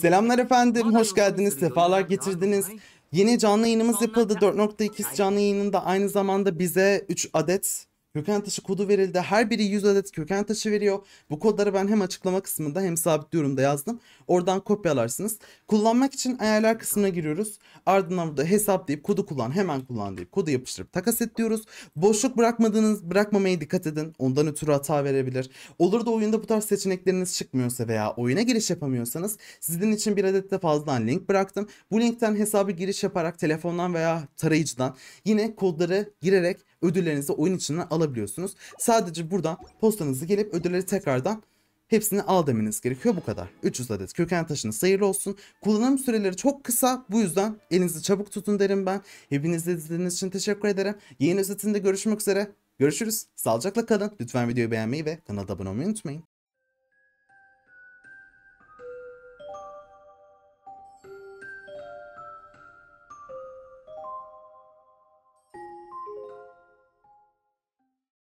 Selamlar efendim, hoş geldiniz, sefalar getirdiniz. Yeni canlı yayınımız yapıldı. 4.2 canlı yayınında aynı zamanda bize 3 adet Köken taşı kodu verildi. Her biri 100 adet köken taşı veriyor. Bu kodları ben hem açıklama kısmında hem sabit yorumda yazdım. Oradan kopyalarsınız. Kullanmak için ayarlar kısmına giriyoruz. Ardından burada hesap deyip kodu kullan hemen kullan deyip kodu yapıştırıp takas et diyoruz. Boşluk bırakmadığınız bırakmamaya dikkat edin. Ondan ötürü hata verebilir. Olur da oyunda bu tarz seçenekleriniz çıkmıyorsa veya oyuna giriş yapamıyorsanız sizin için bir adet de fazladan link bıraktım. Bu linkten hesabı giriş yaparak telefondan veya tarayıcıdan yine kodları girerek ödüllerinizi oyun içinden alabilirsiniz alabiliyorsunuz. Sadece buradan postanızı gelip ödülleri tekrardan Hepsini al demeniz gerekiyor bu kadar. 300 adet köken taşınız hayırlı olsun. Kullanım süreleri çok kısa bu yüzden elinizi çabuk tutun derim ben. Hepinizi izlediğiniz için teşekkür ederim. yayın özetinde görüşmek üzere. Görüşürüz. Sağlıcakla kalın. Lütfen videoyu beğenmeyi ve kanala abone olmayı unutmayın.